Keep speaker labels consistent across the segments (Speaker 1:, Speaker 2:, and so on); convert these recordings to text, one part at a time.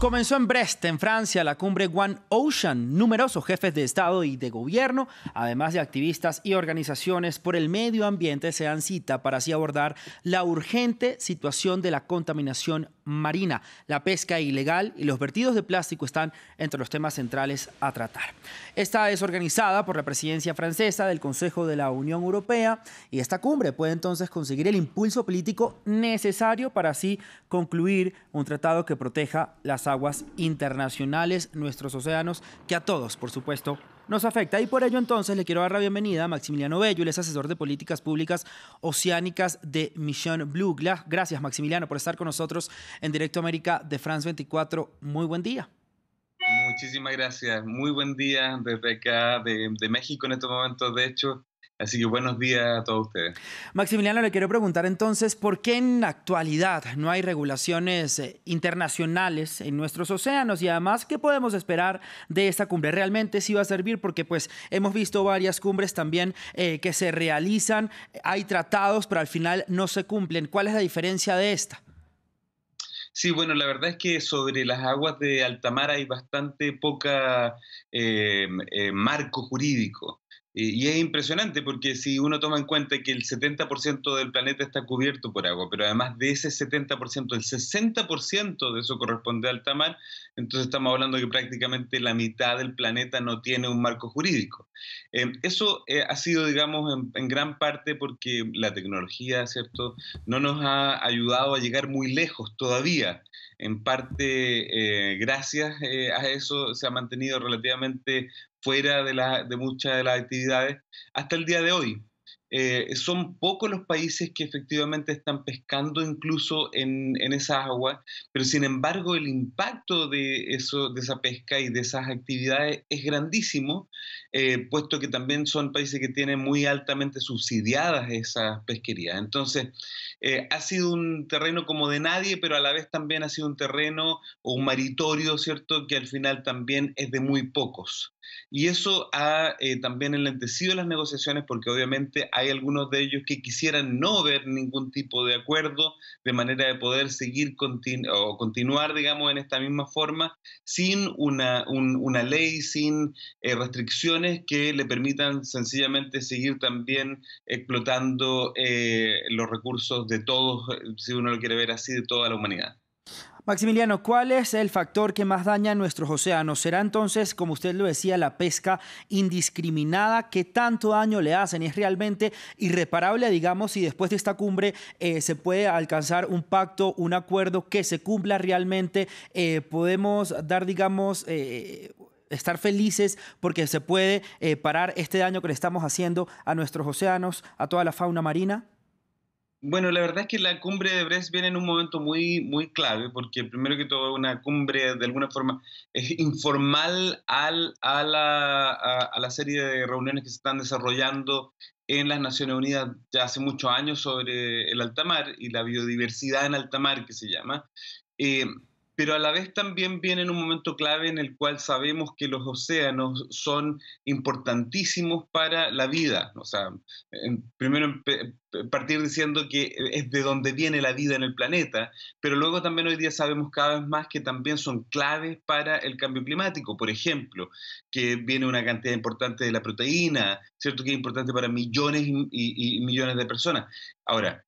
Speaker 1: Comenzó en Brest, en Francia, la cumbre One Ocean. Numerosos jefes de Estado y de gobierno, además de activistas y organizaciones por el medio ambiente, se dan cita para así abordar la urgente situación de la contaminación marina, la pesca ilegal y los vertidos de plástico están entre los temas centrales a tratar. Esta es organizada por la presidencia francesa del Consejo de la Unión Europea y esta cumbre puede entonces conseguir el impulso político necesario para así concluir un tratado que proteja las aguas internacionales, nuestros océanos, que a todos, por supuesto, nos afecta. Y por ello entonces le quiero dar la bienvenida a Maximiliano Bello, el es asesor de políticas públicas oceánicas de Mission Blue. Gracias Maximiliano por estar con nosotros en Directo América de France 24. Muy buen día.
Speaker 2: Muchísimas gracias. Muy buen día desde acá de México en estos momentos. De hecho, Así que buenos días a todos ustedes.
Speaker 1: Maximiliano, le quiero preguntar entonces, ¿por qué en la actualidad no hay regulaciones eh, internacionales en nuestros océanos? Y además, ¿qué podemos esperar de esta cumbre? ¿Realmente sí va a servir? Porque pues hemos visto varias cumbres también eh, que se realizan, hay tratados, pero al final no se cumplen. ¿Cuál es la diferencia de esta?
Speaker 2: Sí, bueno, la verdad es que sobre las aguas de alta mar hay bastante poca eh, marco jurídico. Y es impresionante porque si uno toma en cuenta que el 70% del planeta está cubierto por agua, pero además de ese 70%, el 60% de eso corresponde al tamar, entonces estamos hablando que prácticamente la mitad del planeta no tiene un marco jurídico. Eh, eso eh, ha sido, digamos, en, gran parte porque la tecnología, ¿cierto?, no nos ha ayudado a llegar muy lejos todavía. En parte, eh, gracias a eso, se ha mantenido relativamente fuera de, la, de muchas de las actividades hasta el día de hoy. Eh, son pocos los países que efectivamente están pescando incluso en, en agua, pero sin embargo el impacto de, eso, de esa pesca y de esas actividades es grandísimo, eh, puesto que también son países que tienen muy altamente subsidiadas esas pesquerías. Entonces, eh, ha sido un terreno como de nadie, pero a la vez también ha sido un terreno o un maritorio, ¿cierto?, que al final también es de muy pocos. Y eso ha también enlentecido las negociaciones porque obviamente hay algunos de ellos que quisieran no ver ningún tipo de acuerdo, de manera de poder seguir o continuar, digamos, en esta misma forma, sin una, ley, sin eh, restricciones que le permitan sencillamente seguir también explotando eh, los recursos de todos, eh, si uno lo quiere ver así, de toda la humanidad.
Speaker 1: Maximiliano, ¿cuál es el factor que más daña a nuestros océanos? ¿Será entonces, como usted lo decía, la pesca indiscriminada? que tanto daño le hacen? ¿Es realmente irreparable, digamos, si después de esta cumbre eh, se puede alcanzar un pacto, un acuerdo que se cumpla realmente? Eh, ¿Podemos dar, digamos, eh, estar felices porque se puede parar este daño que le estamos haciendo a nuestros océanos, a toda la fauna marina?
Speaker 2: Bueno, la verdad es que la cumbre de Brest viene en un momento muy, muy clave, porque primero que todo una cumbre de alguna forma es informal al, a, la, a, la, serie de reuniones que se están desarrollando en las Naciones Unidas ya hace muchos años sobre el alta mar y la biodiversidad en alta mar, que se llama. Eh, pero a la vez también viene en un momento clave en el cual sabemos que los océanos son importantísimos para la vida. O sea, primero partir diciendo que es de donde viene la vida en el planeta, pero luego también hoy día sabemos cada vez más que también son claves para el cambio climático. Por ejemplo, que viene una cantidad importante de la proteína, ¿cierto? Que es importante para millones y, y millones de personas. Ahora,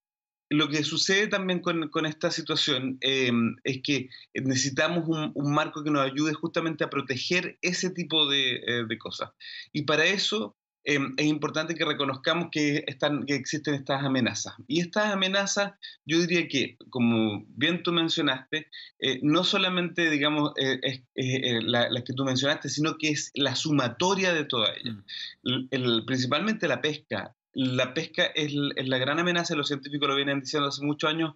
Speaker 2: lo que sucede también con, esta situación em, es que necesitamos un, marco que nos ayude justamente a proteger ese tipo de, eh, cosas. Y para eso em, es importante que reconozcamos que, están, que existen estas amenazas. Y estas amenazas, yo diría que, como bien tú mencionaste, eh, no solamente, digamos, eh, eh las la que tú mencionaste, sino que es la sumatoria de todas ellas. Mm. principalmente la pesca, la pesca es, la gran amenaza, los científicos lo vienen diciendo hace muchos años,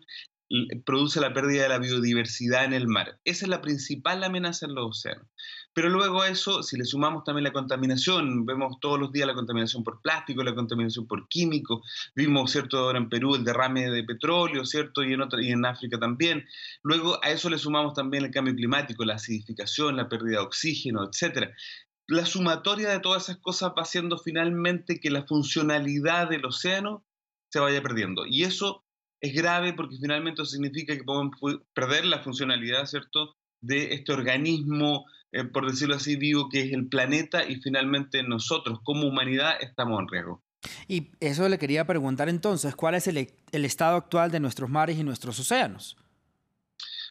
Speaker 2: produce la pérdida de la biodiversidad en el mar. Esa es la principal amenaza en los océanos. Pero luego a eso, si le sumamos también la contaminación, vemos todos los días la contaminación por plástico, la contaminación por químicos, vimos, ¿cierto?, ahora en Perú el derrame de petróleo, ¿cierto?, y en, y en África también. Luego a eso le sumamos también el cambio climático, la acidificación, la pérdida de oxígeno, etcétera la sumatoria de todas esas cosas va haciendo finalmente que la funcionalidad del océano se vaya perdiendo. Y eso es grave porque finalmente significa que podemos perder la funcionalidad, ¿cierto?, de este organismo, eh, por decirlo así, vivo que es el planeta y finalmente nosotros como humanidad estamos en riesgo.
Speaker 1: Y eso le quería preguntar entonces, ¿cuál es el e-, estado actual de nuestros mares y nuestros océanos?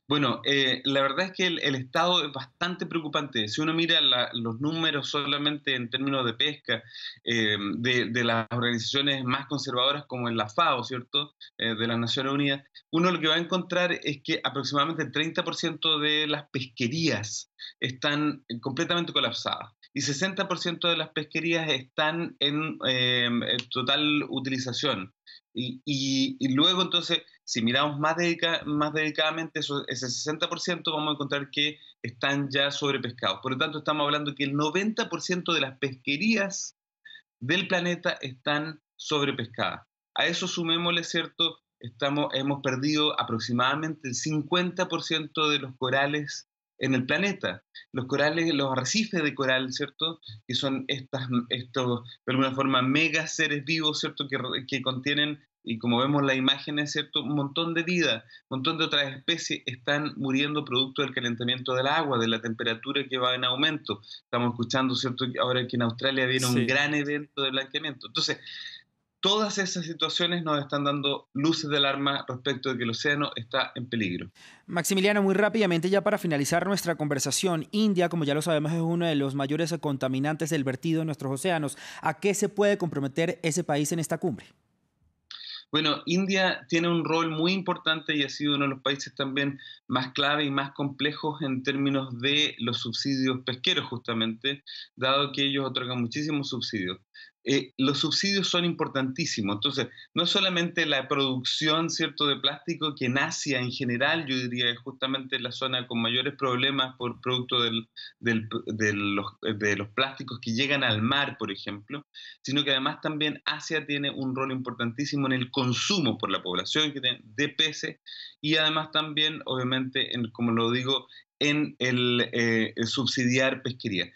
Speaker 2: Bueno, eh, la verdad es que el, estado es bastante preocupante. Si uno mira los números solamente en términos de pesca eh, de, las organizaciones más conservadoras como la FAO, ¿cierto?, eh, de las Naciones Unidas, uno lo que va a encontrar es que aproximadamente el 30% de las pesquerías están completamente colapsadas y 60% de las pesquerías están en total utilización. Y, luego, entonces, si miramos más, dedica, más dedicadamente ese 60%, vamos a encontrar que están ya sobrepescados. Por lo tanto, estamos hablando que el 90% de las pesquerías del planeta están sobrepescadas. A eso sumémosle, ¿cierto? Estamos, hemos perdido aproximadamente el 50% de los corales en el planeta. Los corales, los arrecifes de coral, ¿cierto? Que son estas, estos, de alguna forma, mega seres vivos, ¿cierto? Que, que contienen, y como vemos las imágenes, ¿cierto? Un montón de vida, un montón de otras especies están muriendo producto del calentamiento del agua, de la temperatura que va en aumento. Estamos escuchando, ¿cierto? Ahora que en Australia viene un gran evento de blanqueamiento. Entonces, todas esas situaciones nos están dando luces de alarma respecto de que el océano está en peligro.
Speaker 1: Maximiliano, muy rápidamente ya para finalizar nuestra conversación, India, como ya lo sabemos, es uno de los mayores contaminantes del vertido en nuestros océanos. ¿A qué se puede comprometer ese país en esta cumbre?
Speaker 2: Bueno, India tiene un rol muy importante y ha sido uno de los países también más clave y más complejos en términos de los subsidios pesqueros, justamente, dado que ellos otorgan muchísimos subsidios. Eh, los subsidios son importantísimos. Entonces, no solamente la producción ¿cierto? de plástico, que en Asia en general, yo diría, es justamente la zona con mayores problemas por producto de, los, plásticos que llegan al mar, por ejemplo, sino que además también Asia tiene un rol importantísimo en el consumo por la población de peces y además también, obviamente, como lo digo, en el eh, subsidiar pesquería.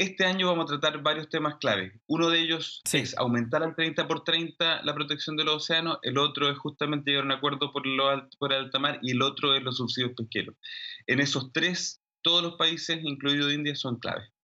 Speaker 2: Este año vamos a tratar varios temas clave. Uno de ellos es aumentar al 30 por 30 la protección de los océanos, el otro es justamente llegar a un acuerdo por, lo alto, por alta mar y el otro es los subsidios pesqueros. En esos tres, todos los países, incluido India, son claves.